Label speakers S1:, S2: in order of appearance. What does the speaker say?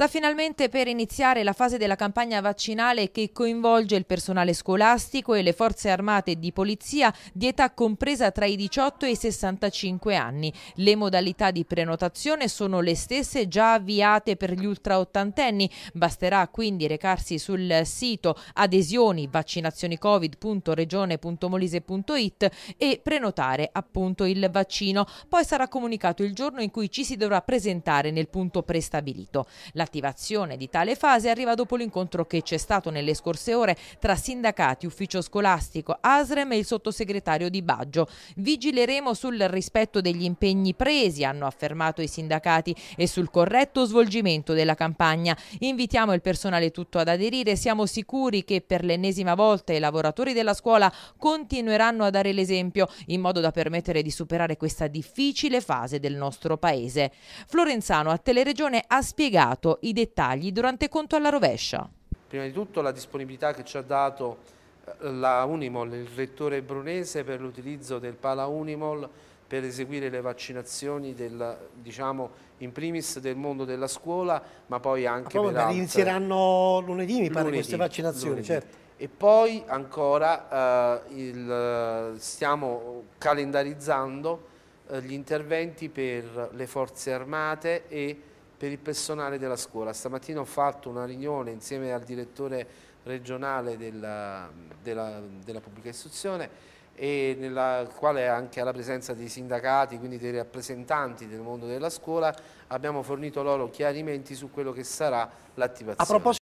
S1: Sta finalmente per iniziare la fase della campagna vaccinale che coinvolge il personale scolastico e le forze armate di polizia di età compresa tra i 18 e i 65 anni. Le modalità di prenotazione sono le stesse già avviate per gli ultraottantenni. Basterà quindi recarsi sul sito adesioni vaccinazionicovid.regione.molise.it e prenotare appunto il vaccino. Poi sarà comunicato il giorno in cui ci si dovrà presentare nel punto prestabilito. La L'attivazione di tale fase arriva dopo l'incontro che c'è stato nelle scorse ore tra sindacati, ufficio scolastico, ASREM e il sottosegretario Di Baggio. Vigileremo sul rispetto degli impegni presi, hanno affermato i sindacati, e sul corretto svolgimento della campagna. Invitiamo il personale tutto ad aderire, siamo sicuri che per l'ennesima volta i lavoratori della scuola continueranno a dare l'esempio in modo da permettere di superare questa difficile fase del nostro paese. Florenzano a Teleregione ha spiegato i dettagli durante Conto alla rovescia.
S2: Prima di tutto la disponibilità che ci ha dato eh, la Unimol, il rettore brunese per l'utilizzo del Pala Unimol per eseguire le vaccinazioni del, diciamo, in primis del mondo della scuola, ma poi anche ma per inizieranno lunedì, mi pare, lunedì, queste vaccinazioni, lunedì. certo. E poi ancora eh, il, stiamo calendarizzando eh, gli interventi per le forze armate e per il personale della scuola. Stamattina ho fatto una riunione insieme al direttore regionale della, della, della pubblica istruzione e nella quale anche alla presenza dei sindacati, quindi dei rappresentanti del mondo della scuola, abbiamo fornito loro chiarimenti su quello che sarà l'attivazione.